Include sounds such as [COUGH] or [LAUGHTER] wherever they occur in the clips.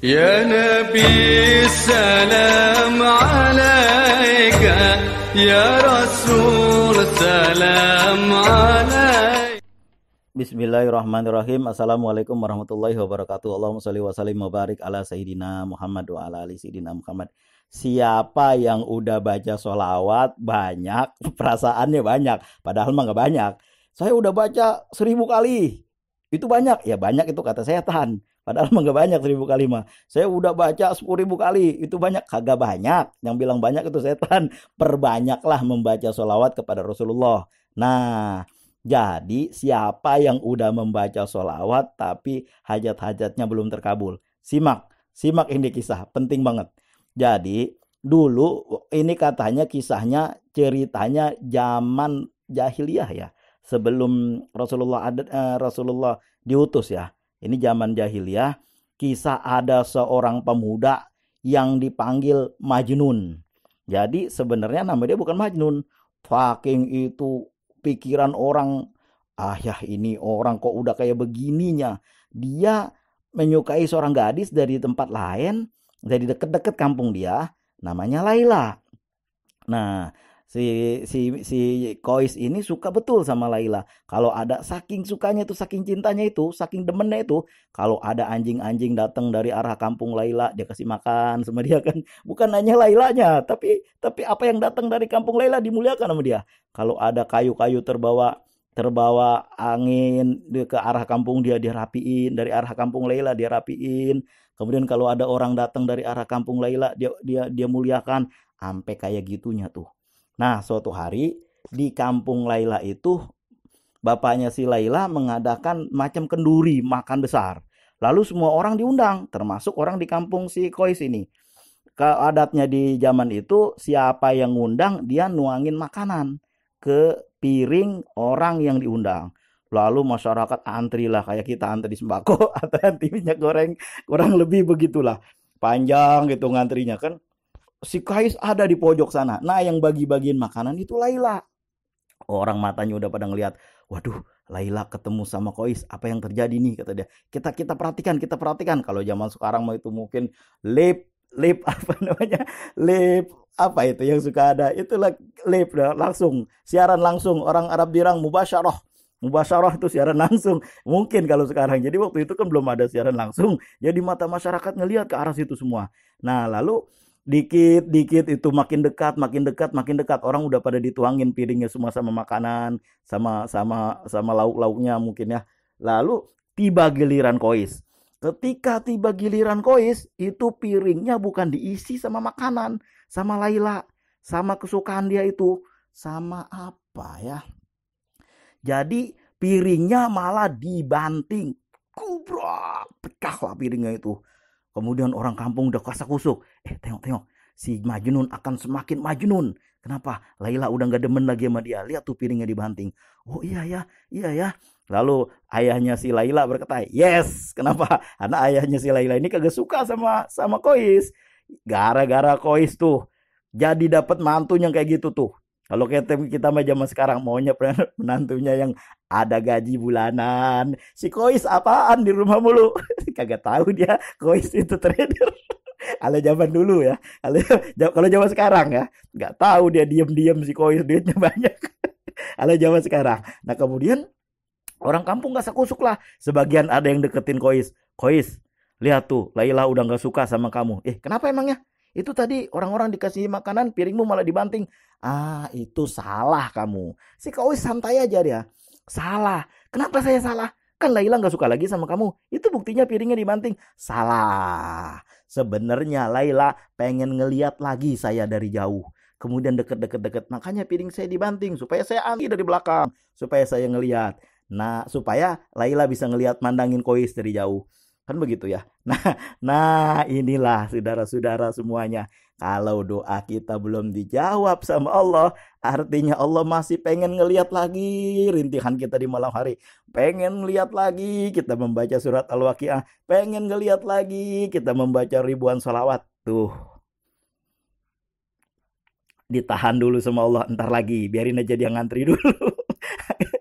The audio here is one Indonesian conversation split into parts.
يا نبي السلام عليك يا رسول السلام عليك Bismillahirrahmanirrahim Assalamualaikum warahmatullahi wabarakatuh Allahumma salli wa sallim mubarik ala sayyidina Muhammad wa ala ali sayyidina Muhammad Siapa yang udah baca sholawat banyak [LAUGHS] perasaannya banyak Padahal mah gak banyak Saya udah baca seribu kali itu banyak. Ya banyak itu kata setan. Padahal enggak banyak seribu kali mah Saya udah baca sepuluh ribu kali. Itu banyak. Kagak banyak. Yang bilang banyak itu setan. Perbanyaklah membaca solawat kepada Rasulullah. Nah, jadi siapa yang udah membaca solawat tapi hajat-hajatnya belum terkabul. Simak. Simak ini kisah. Penting banget. Jadi dulu ini katanya kisahnya ceritanya zaman jahiliyah ya. Sebelum Rasulullah ada eh, Rasulullah diutus ya. Ini zaman jahiliyah, kisah ada seorang pemuda yang dipanggil Majnun. Jadi sebenarnya nama dia bukan Majnun. Fucking itu pikiran orang, ah ya ini orang kok udah kayak begininya. Dia menyukai seorang gadis dari tempat lain, dari deket-deket kampung dia, namanya Laila. Nah, si si si Kois ini suka betul sama Laila. Kalau ada saking sukanya itu, saking cintanya itu, saking demennya itu, kalau ada anjing-anjing datang dari arah kampung Laila, dia kasih makan sama dia kan. [LAUGHS] Bukan hanya Lailanya, tapi tapi apa yang datang dari kampung Laila dimuliakan sama dia. Kalau ada kayu-kayu terbawa terbawa angin ke arah kampung dia dia rapiin dari arah kampung Laila dia rapiin kemudian kalau ada orang datang dari arah kampung Laila dia dia dia muliakan sampai kayak gitunya tuh Nah, suatu hari di kampung Laila itu bapaknya si Laila mengadakan macam kenduri makan besar. Lalu semua orang diundang, termasuk orang di kampung si Kois ini. Ke adatnya di zaman itu siapa yang ngundang dia nuangin makanan ke piring orang yang diundang. Lalu masyarakat antri lah kayak kita antri sembako atau [LAUGHS] antri minyak goreng kurang lebih begitulah. Panjang gitu ngantrinya kan si Kais ada di pojok sana. Nah, yang bagi-bagiin makanan itu Laila. Orang matanya udah pada ngeliat. waduh, Laila ketemu sama Kois, apa yang terjadi nih kata dia. Kita kita perhatikan, kita perhatikan. Kalau zaman sekarang mah itu mungkin lip lip [LAUGHS] apa namanya? Lip apa itu yang suka ada? Itulah lip langsung siaran langsung orang Arab bilang mubasyarah. Mubasyarah itu siaran [LAUGHS] langsung. Mungkin kalau sekarang. Jadi waktu itu kan belum ada siaran langsung. Jadi mata masyarakat ngelihat ke arah situ semua. Nah, lalu dikit-dikit itu makin dekat, makin dekat, makin dekat. Orang udah pada dituangin piringnya semua sama makanan, sama sama sama lauk-lauknya mungkin ya. Lalu tiba giliran kois. Ketika tiba giliran kois, itu piringnya bukan diisi sama makanan, sama Laila, sama kesukaan dia itu, sama apa ya? Jadi piringnya malah dibanting. kubro pecahlah piringnya itu. Kemudian orang kampung udah kasak kusuk. Eh tengok-tengok, si Majnun akan semakin Majnun. Kenapa? Laila udah nggak demen lagi sama dia. Lihat tuh piringnya dibanting. Oh iya ya, iya ya. Lalu ayahnya si Laila berkata, yes. Kenapa? Karena ayahnya si Laila ini kagak suka sama sama Kois. Gara-gara Kois tuh. Jadi dapat mantunya kayak gitu tuh. Kalau kita, kita mah zaman sekarang maunya [LAUGHS] menantunya yang ada gaji bulanan. Si Kois apaan di rumah mulu? [LAUGHS] Kagak tahu dia Kois itu trader. [LAUGHS] Ala zaman dulu ya, kalau zaman sekarang ya, nggak tahu dia diem-diem si Kois duitnya banyak. Kalau zaman sekarang. Nah kemudian orang kampung nggak sekusuk lah. Sebagian ada yang deketin Kois. Kois, lihat tuh, Laila udah nggak suka sama kamu. Eh kenapa emangnya? Itu tadi orang-orang dikasih makanan, piringmu malah dibanting. Ah, itu salah kamu. Si Kois santai aja dia. Salah. Kenapa saya salah? Kan Laila nggak suka lagi sama kamu. Itu buktinya piringnya dibanting. Salah. Sebenarnya Laila pengen ngeliat lagi saya dari jauh. Kemudian deket-deket-deket. Makanya piring saya dibanting. Supaya saya anti dari belakang. Supaya saya ngeliat. Nah, supaya Laila bisa ngeliat mandangin Kois dari jauh. Kan begitu ya. [LAUGHS] Nah, nah inilah saudara-saudara semuanya. Kalau doa kita belum dijawab sama Allah, artinya Allah masih pengen ngeliat lagi rintihan kita di malam hari. Pengen ngeliat lagi kita membaca surat Al-Waqiah. Pengen ngeliat lagi kita membaca ribuan salawat. Tuh, ditahan dulu sama Allah ntar lagi biarin aja dia ngantri [LAUGHS] dulu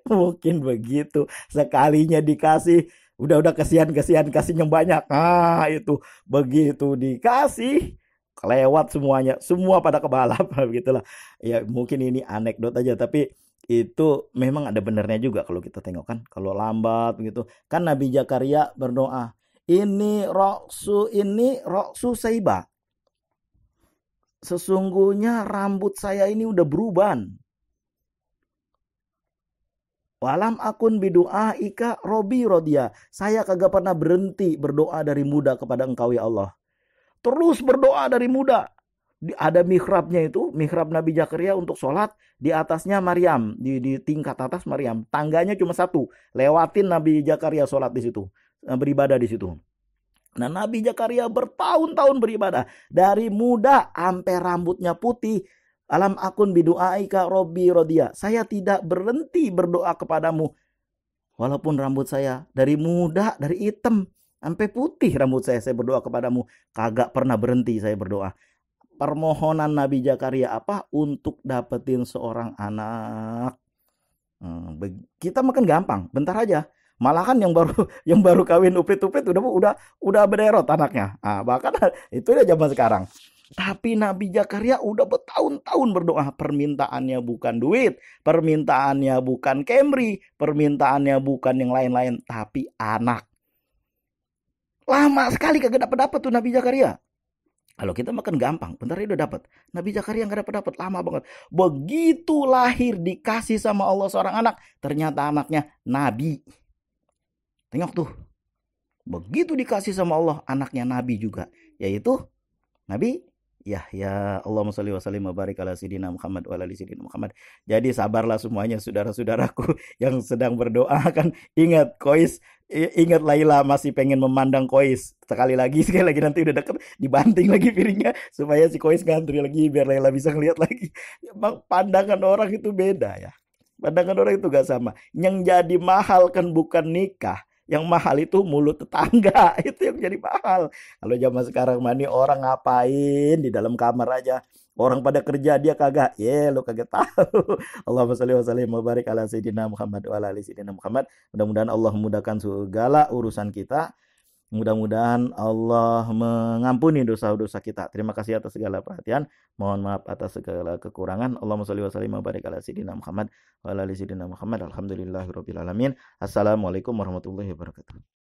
mungkin begitu sekalinya dikasih udah udah kasihan kasihan kasihnya banyak ah itu begitu dikasih kelewat semuanya semua pada kebalap [LAUGHS] begitulah ya mungkin ini anekdot aja tapi itu memang ada benernya juga kalau kita tengok kan kalau lambat gitu kan Nabi Zakaria berdoa ini roksu ini roksu saiba sesungguhnya rambut saya ini udah beruban Walam akun bidu'a ika robi rodia. Saya kagak pernah berhenti berdoa dari muda kepada engkau ya Allah. Terus berdoa dari muda. Ada mihrabnya itu, mihrab Nabi Jakaria untuk sholat. Di atasnya Maryam, di, di tingkat atas Maryam. Tangganya cuma satu. Lewatin Nabi Jakaria sholat di situ. Eh, beribadah di situ. Nah Nabi Zakaria bertahun-tahun beribadah. Dari muda sampai rambutnya putih Alam akun bidu'aika Robi rodia. Saya tidak berhenti berdoa kepadamu. Walaupun rambut saya dari muda, dari hitam, sampai putih rambut saya. Saya berdoa kepadamu. Kagak pernah berhenti saya berdoa. Permohonan Nabi Jakaria apa? Untuk dapetin seorang anak. Hmm, kita makan gampang, bentar aja. Malahan yang baru [LAUGHS] yang baru kawin uprit-uprit udah udah udah berderot anaknya. Ah, bahkan [LAUGHS] itu udah zaman sekarang. Tapi Nabi Zakaria udah bertahun-tahun berdoa. Permintaannya bukan duit. Permintaannya bukan Camry. Permintaannya bukan yang lain-lain. Tapi anak. Lama sekali kagak dapat-dapat tuh Nabi Zakaria. Kalau kita makan gampang, bentar udah dapat. Nabi Zakaria nggak dapat dapat lama banget. Begitu lahir dikasih sama Allah seorang anak, ternyata anaknya Nabi. Tengok tuh. Begitu dikasih sama Allah, anaknya Nabi juga, yaitu Nabi Yahya. Ya, Allahumma shalli wa sallim wa barik ala sidina Muhammad wa ala sidina Muhammad. Jadi sabarlah semuanya saudara-saudaraku [LAUGHS] yang sedang berdoa [LAUGHS] kan ingat Kois ingat Laila masih pengen memandang Kois sekali lagi [LAUGHS] sekali lagi nanti udah deket dibanting lagi piringnya supaya si Kois ngantri lagi biar Laila bisa ngeliat lagi pandangan orang itu beda ya pandangan orang itu gak sama yang jadi mahal kan bukan nikah yang mahal itu mulut tetangga, [LAUGHS] itu yang jadi mahal. Kalau zaman sekarang mani orang ngapain di dalam kamar aja. Orang pada kerja dia kagak. Ye, yeah, lo kagak tahu. [LAUGHS] Allahumma sholli wa sallim Barik ala sayyidina Muhammad wa ala ali sayyidina Muhammad. Mudah-mudahan Allah memudahkan segala urusan kita. Mudah-mudahan Allah mengampuni dosa-dosa kita. Terima kasih atas segala perhatian. Mohon maaf atas segala kekurangan. Allahumma shalli wa sallim wa barik ala sayyidina Muhammad wa ala ali sayyidina Muhammad. Alhamdulillahirabbil alamin. Assalamualaikum warahmatullahi wabarakatuh.